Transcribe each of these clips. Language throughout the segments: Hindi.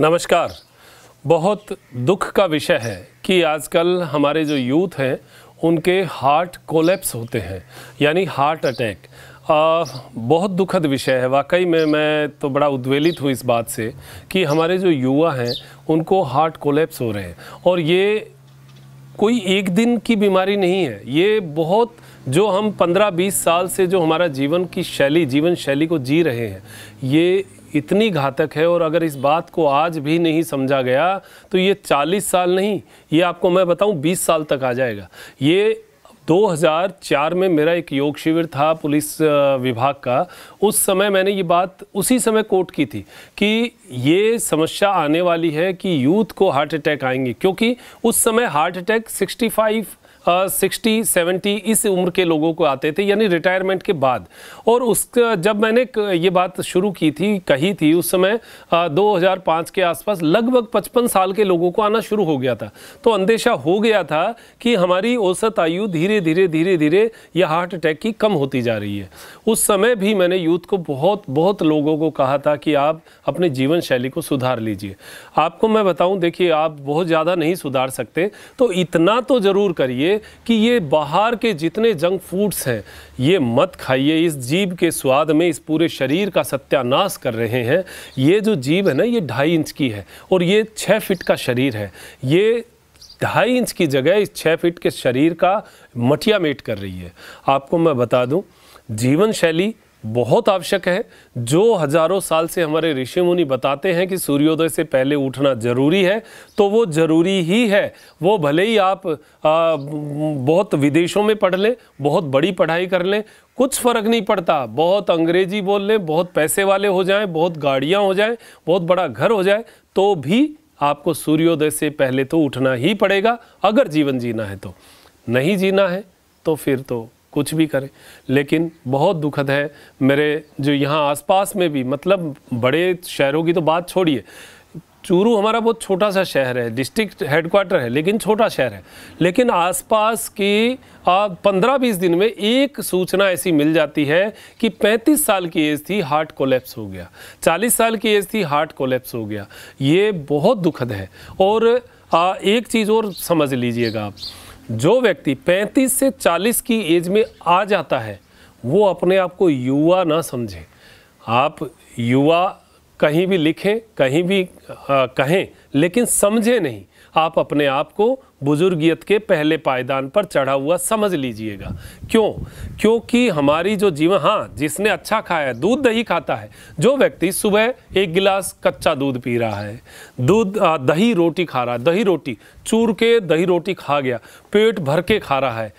नमस्कार बहुत दुख का विषय है कि आजकल हमारे जो यूथ हैं उनके हार्ट कोलेप्स होते हैं यानी हार्ट अटैक आ, बहुत दुखद विषय है वाकई में मैं तो बड़ा उद्वेलित हूँ इस बात से कि हमारे जो युवा हैं उनको हार्ट कोलेप्स हो रहे हैं और ये कोई एक दिन की बीमारी नहीं है ये बहुत जो हम 15-20 साल से जो हमारा जीवन की शैली जीवन शैली को जी रहे हैं ये इतनी घातक है और अगर इस बात को आज भी नहीं समझा गया तो ये 40 साल नहीं ये आपको मैं बताऊं 20 साल तक आ जाएगा ये 2004 में मेरा एक योग शिविर था पुलिस विभाग का उस समय मैंने ये बात उसी समय कोर्ट की थी कि ये समस्या आने वाली है कि यूथ को हार्ट अटैक आएंगे क्योंकि उस समय हार्ट अटैक 65 सिक्सटी सेवेंटी इस उम्र के लोगों को आते थे यानी रिटायरमेंट के बाद और उस जब मैंने ये बात शुरू की थी कही थी उस समय दो हज़ार पाँच के आसपास लगभग पचपन साल के लोगों को आना शुरू हो गया था तो अंदेशा हो गया था कि हमारी औसत आयु धीरे धीरे धीरे धीरे यह हार्ट अटैक की कम होती जा रही है उस समय भी मैंने यूथ को बहुत बहुत लोगों को कहा था कि आप अपने जीवन शैली को सुधार लीजिए आपको मैं बताऊं देखिए आप बहुत ज़्यादा नहीं सुधार सकते तो इतना तो ज़रूर करिए करें कि ये बाहर के जितने जंक फूड्स हैं ये मत खाइए इस जीव के स्वाद में इस पूरे शरीर का सत्यानाश कर रहे हैं ये जो जीव है ना ये ढाई इंच की है और ये छः फिट का शरीर है ये ढाई इंच की जगह इस छः फिट के शरीर का मटिया मेट कर रही है आपको मैं बता दूं जीवन शैली बहुत आवश्यक है जो हजारों साल से हमारे ऋषि मुनि बताते हैं कि सूर्योदय से पहले उठना जरूरी है तो वो जरूरी ही है वो भले ही आप आ, बहुत विदेशों में पढ़ लें बहुत बड़ी पढ़ाई कर लें कुछ फ़र्क नहीं पड़ता बहुत अंग्रेजी बोल लें बहुत पैसे वाले हो जाएं बहुत गाड़ियाँ हो जाएं बहुत बड़ा घर हो जाए तो भी आपको सूर्योदय से पहले तो उठना ही पड़ेगा अगर जीवन जीना है तो नहीं जीना है तो फिर तो कुछ भी करें लेकिन बहुत दुखद है मेरे जो यहाँ आसपास में भी मतलब बड़े शहरों की तो बात छोड़िए चूरू हमारा बहुत छोटा सा शहर है डिस्ट्रिक्ट हेडक्वार्टर है लेकिन छोटा शहर है लेकिन आसपास की पंद्रह बीस दिन में एक सूचना ऐसी मिल जाती है कि पैंतीस साल की एज थी हार्ट कोलेप्स हो गया चालीस साल की एज थी हार्ट कोलेप्स हो गया ये बहुत दुखद है और आ, एक चीज़ और समझ लीजिएगा आप जो व्यक्ति 35 से 40 की एज में आ जाता है वो अपने आप को युवा ना समझें आप युवा कहीं भी लिखें कहीं भी आ, कहें लेकिन समझें नहीं आप अपने आप को बुजुर्गियत के पहले पायदान पर चढ़ा हुआ समझ लीजिएगा क्यों क्योंकि हमारी जो जीवन हाँ जिसने अच्छा खाया है दूध दही खाता है जो व्यक्ति सुबह एक गिलास कच्चा दूध पी रहा है दूध दही रोटी खा रहा है दही रोटी चूर के दही रोटी खा गया पेट भर के खा रहा है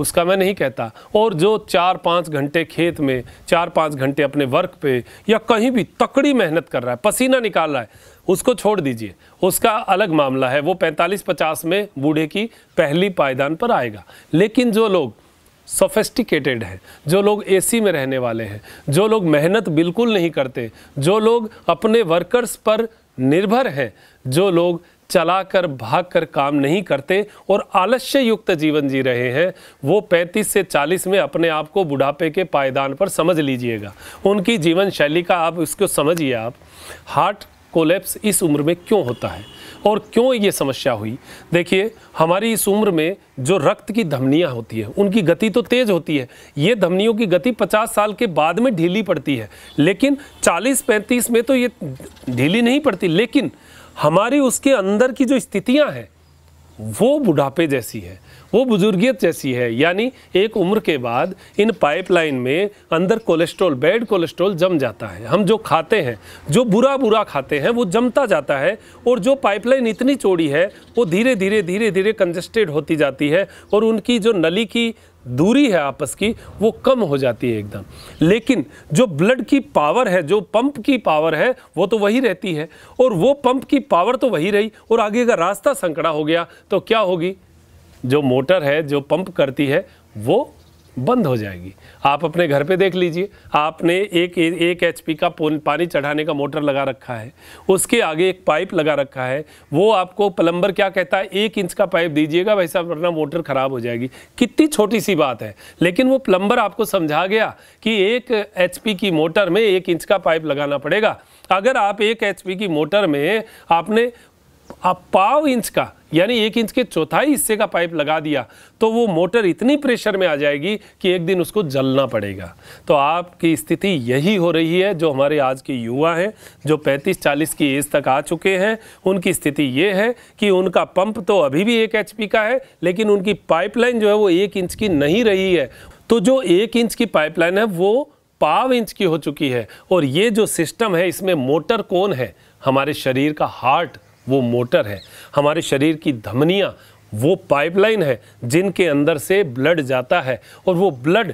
उसका मैं नहीं कहता और जो चार पाँच घंटे खेत में चार पाँच घंटे अपने वर्क पे या कहीं भी तकड़ी मेहनत कर रहा है पसीना निकाल रहा है उसको छोड़ दीजिए उसका अलग मामला है वो 45-50 में बूढ़े की पहली पायदान पर आएगा लेकिन जो लोग सोफेस्टिकेटेड हैं जो लोग एसी में रहने वाले हैं जो लोग मेहनत बिल्कुल नहीं करते जो लोग अपने वर्कर्स पर निर्भर हैं जो लोग चलाकर भागकर काम नहीं करते और आलस्य युक्त जीवन जी रहे हैं वो 35 से 40 में अपने आप को बुढ़ापे के पायदान पर समझ लीजिएगा उनकी जीवन शैली का आप उसको समझिए आप हार्ट कोलेप्स इस उम्र में क्यों होता है और क्यों ये समस्या हुई देखिए हमारी इस उम्र में जो रक्त की धमनियाँ होती है उनकी गति तो तेज़ होती है ये धमनियों की गति 50 साल के बाद में ढीली पड़ती है लेकिन 40-35 में तो ये ढीली नहीं पड़ती लेकिन हमारी उसके अंदर की जो स्थितियाँ हैं वो बुढ़ापे जैसी है वो बुजुर्गियत जैसी है यानी एक उम्र के बाद इन पाइपलाइन में अंदर कोलेस्ट्रॉल बैड कोलेस्ट्रॉल जम जाता है हम जो खाते हैं जो बुरा बुरा खाते हैं वो जमता जाता है और जो पाइपलाइन इतनी चौड़ी है वो धीरे धीरे धीरे धीरे कंजस्टेड होती जाती है और उनकी जो नली की दूरी है आपस की वो कम हो जाती है एकदम लेकिन जो ब्लड की पावर है जो पंप की पावर है वो तो वही रहती है और वो पंप की पावर तो वही रही और आगे का रास्ता संकड़ा हो गया तो क्या होगी जो मोटर है जो पंप करती है वो बंद हो जाएगी आप अपने घर पे देख लीजिए आपने एक एक एच का पानी चढ़ाने का मोटर लगा रखा है उसके आगे एक पाइप लगा रखा है वो आपको प्लम्बर क्या कहता है एक इंच का पाइप दीजिएगा वैसा वरना मोटर ख़राब हो जाएगी कितनी छोटी सी बात है लेकिन वो प्लम्बर आपको समझा गया कि एक एच की मोटर में एक इंच का पाइप लगाना पड़ेगा अगर आप एक एच की मोटर में आपने पाव इंच का यानी एक इंच के चौथाई हिस्से का पाइप लगा दिया तो वो मोटर इतनी प्रेशर में आ जाएगी कि एक दिन उसको जलना पड़ेगा तो आपकी स्थिति यही हो रही है जो हमारे आज के युवा हैं जो 35-40 की एज तक आ चुके हैं उनकी स्थिति ये है कि उनका पंप तो अभी भी एक एच का है लेकिन उनकी पाइपलाइन जो है वो एक इंच की नहीं रही है तो जो एक इंच की पाइपलाइन है वो पाव इंच की हो चुकी है और ये जो सिस्टम है इसमें मोटर कौन है हमारे शरीर का हार्ट वो मोटर है हमारे शरीर की धमनियाँ वो पाइपलाइन है जिनके अंदर से ब्लड जाता है और वो ब्लड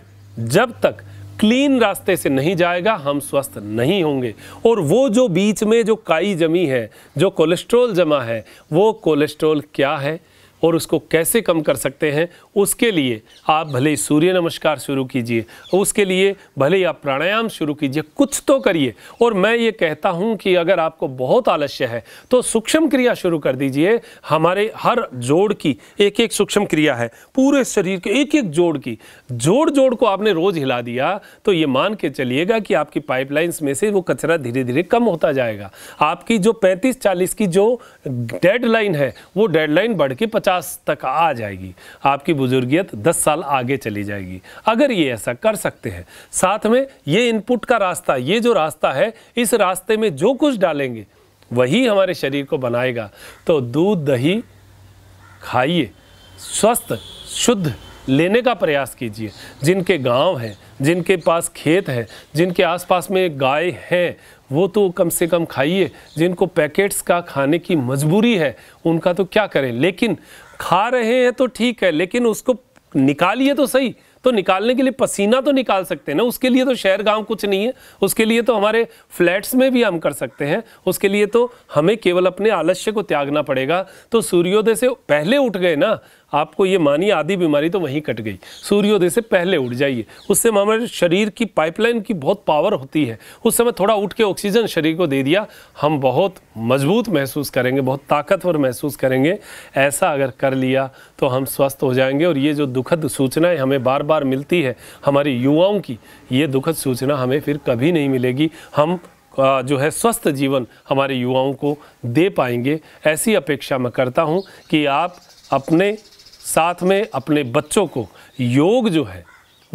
जब तक क्लीन रास्ते से नहीं जाएगा हम स्वस्थ नहीं होंगे और वो जो बीच में जो काई जमी है जो कोलेस्ट्रॉल जमा है वो कोलेस्ट्रॉल क्या है और उसको कैसे कम कर सकते हैं उसके लिए आप भले ही सूर्य नमस्कार शुरू कीजिए उसके लिए भले ही आप प्राणायाम शुरू कीजिए कुछ तो करिए और मैं ये कहता हूँ कि अगर आपको बहुत आलस्य है तो सूक्ष्म क्रिया शुरू कर दीजिए हमारे हर जोड़ की एक एक सूक्ष्म क्रिया है पूरे शरीर के एक एक जोड़ की जोड़ जोड़ को आपने रोज़ हिला दिया तो ये मान के चलिएगा कि आपकी पाइपलाइंस में से वो कचरा धीरे धीरे कम होता जाएगा आपकी जो पैंतीस चालीस की जो डेडलाइन है वो डेडलाइन बढ़ के पचास पचास तक आ जाएगी आपकी बुजुर्गियत दस साल आगे चली जाएगी अगर ये ऐसा कर सकते हैं साथ में ये इनपुट का रास्ता ये जो रास्ता है इस रास्ते में जो कुछ डालेंगे वही हमारे शरीर को बनाएगा तो दूध दही खाइए स्वस्थ शुद्ध लेने का प्रयास कीजिए जिनके गांव हैं जिनके पास खेत है जिनके आसपास में गाय हैं वो तो कम से कम खाइए जिनको पैकेट्स का खाने की मजबूरी है उनका तो क्या करें लेकिन खा रहे हैं तो ठीक है लेकिन उसको निकालिए तो सही तो निकालने के लिए पसीना तो निकाल सकते हैं ना उसके लिए तो शहर गांव कुछ नहीं है उसके लिए तो हमारे फ्लैट्स में भी हम कर सकते हैं उसके लिए तो हमें केवल अपने आलस्य को त्यागना पड़ेगा तो सूर्योदय से पहले उठ गए ना आपको ये मानिए आधी बीमारी तो वहीं कट गई सूर्योदय से पहले उठ जाइए उससे हमारे शरीर की पाइपलाइन की बहुत पावर होती है उस समय थोड़ा उठ के ऑक्सीजन शरीर को दे दिया हम बहुत मजबूत महसूस करेंगे बहुत ताकतवर महसूस करेंगे ऐसा अगर कर लिया तो हम स्वस्थ हो जाएंगे और ये जो दुखद सूचनाएं हमें बार बार मिलती है हमारे युवाओं की ये दुखद सूचना हमें फिर कभी नहीं मिलेगी हम जो है स्वस्थ जीवन हमारे युवाओं को दे पाएंगे ऐसी अपेक्षा मैं करता हूँ कि आप अपने साथ में अपने बच्चों को योग जो है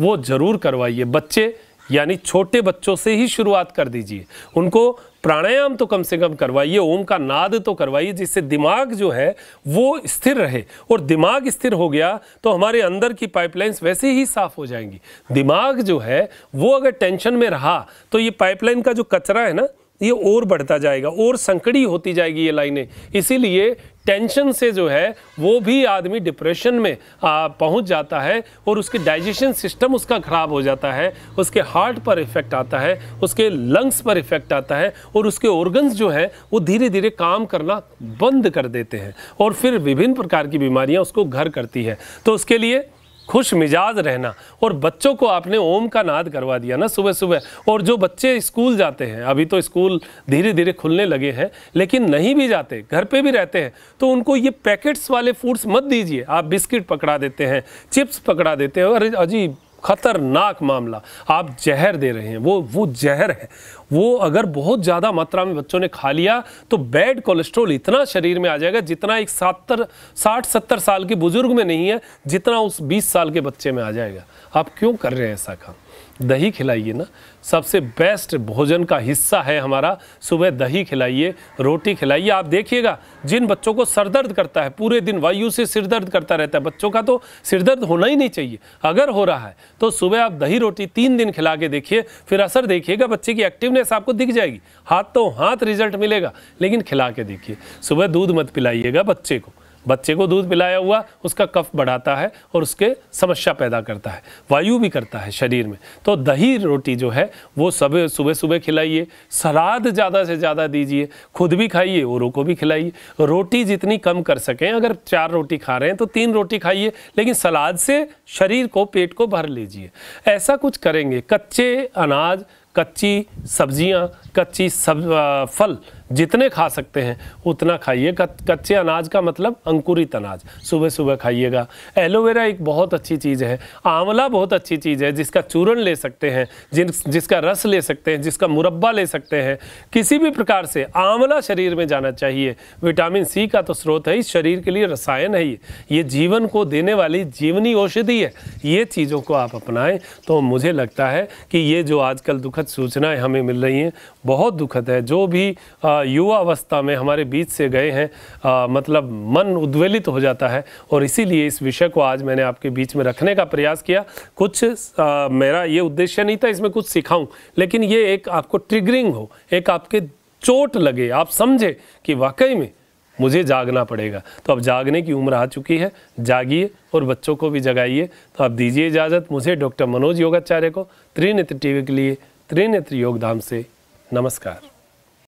वो ज़रूर करवाइए बच्चे यानी छोटे बच्चों से ही शुरुआत कर दीजिए उनको प्राणायाम तो कम से कम करवाइए ओम का नाद तो करवाइए जिससे दिमाग जो है वो स्थिर रहे और दिमाग स्थिर हो गया तो हमारे अंदर की पाइपलाइंस वैसे ही साफ हो जाएंगी दिमाग जो है वो अगर टेंशन में रहा तो ये पाइपलाइन का जो कचरा है ना ये और बढ़ता जाएगा और संकड़ी होती जाएगी ये लाइनें इसीलिए टेंशन से जो है वो भी आदमी डिप्रेशन में आ, पहुंच जाता है और उसके डाइजेशन सिस्टम उसका ख़राब हो जाता है उसके हार्ट पर इफ़ेक्ट आता है उसके लंग्स पर इफ़ेक्ट आता है और उसके ऑर्गन्स जो हैं वो धीरे धीरे काम करना बंद कर देते हैं और फिर विभिन्न प्रकार की बीमारियां उसको घर करती है तो उसके लिए खुश मिजाज रहना और बच्चों को आपने ओम का नाद करवा दिया ना सुबह सुबह और जो बच्चे स्कूल जाते हैं अभी तो स्कूल धीरे धीरे खुलने लगे हैं लेकिन नहीं भी जाते घर पे भी रहते हैं तो उनको ये पैकेट्स वाले फूड्स मत दीजिए आप बिस्किट पकड़ा देते हैं चिप्स पकड़ा देते हैं अरे अजीब खतरनाक मामला आप जहर दे रहे हैं वो वो जहर है वो अगर बहुत ज़्यादा मात्रा में बच्चों ने खा लिया तो बैड कोलेस्ट्रॉल इतना शरीर में आ जाएगा जितना एक सत्तर साठ सत्तर साल के बुजुर्ग में नहीं है जितना उस बीस साल के बच्चे में आ जाएगा आप क्यों कर रहे हैं ऐसा काम दही खिलाइए ना सबसे बेस्ट भोजन का हिस्सा है हमारा सुबह दही खिलाइए रोटी खिलाइए आप देखिएगा जिन बच्चों को सर दर्द करता है पूरे दिन वायु से सिर दर्द करता रहता है बच्चों का तो सिर दर्द होना ही नहीं चाहिए अगर हो रहा है तो सुबह आप दही रोटी तीन दिन खिला के देखिए फिर असर देखिएगा बच्चे की एक्टिवनेस आपको दिख जाएगी हाथ तो हाथ रिजल्ट मिलेगा लेकिन खिला के देखिए सुबह दूध मत पिलाइएगा बच्चे को बच्चे को दूध पिलाया हुआ उसका कफ बढ़ाता है और उसके समस्या पैदा करता है वायु भी करता है शरीर में तो दही रोटी जो है वो सुबह सुबह सुबह खिलाइए सलाद ज़्यादा से ज़्यादा दीजिए खुद भी खाइए औरों को भी खिलाइए रोटी जितनी कम कर सकें अगर चार रोटी खा रहे हैं तो तीन रोटी खाइए लेकिन सलाद से शरीर को पेट को भर लीजिए ऐसा कुछ करेंगे कच्चे अनाज कच्ची सब्जियां, कच्ची सब फल जितने खा सकते हैं उतना खाइए कच्चे अनाज का मतलब अंकुरित अनाज सुबह सुबह खाइएगा एलोवेरा एक बहुत अच्छी चीज़ है आंवला बहुत अच्छी चीज़ है जिसका चूर्ण ले सकते हैं जिन जिसका रस ले सकते हैं जिसका मुरब्बा ले सकते हैं किसी भी प्रकार से आंवला शरीर में जाना चाहिए विटामिन सी का तो स्रोत है ही शरीर के लिए रसायन है ये ये जीवन को देने वाली जीवनी औषधि है ये चीज़ों को आप अपनाएं तो मुझे लगता है कि ये जो आजकल दुखद सूचनाएं हमें मिल रही हैं बहुत दुखद है जो भी आ, युवा अवस्था में हमारे बीच से गए हैं आ, मतलब मन उद्वेलित हो जाता है और इसीलिए इस विषय को आज मैंने आपके बीच में रखने का प्रयास किया कुछ आ, मेरा ये उद्देश्य नहीं था इसमें कुछ सिखाऊं लेकिन ये एक आपको ट्रिगरिंग हो एक आपके चोट लगे आप समझे कि वाकई में मुझे जागना पड़ेगा तो अब जागने की उम्र आ चुकी है जागिए और बच्चों को भी जगाइए तो आप दीजिए इजाज़त मुझे डॉक्टर मनोज योगाचार्य को त्रिनेत्र टीवी के लिए त्रिनेत्र योगधाम से नमस्कार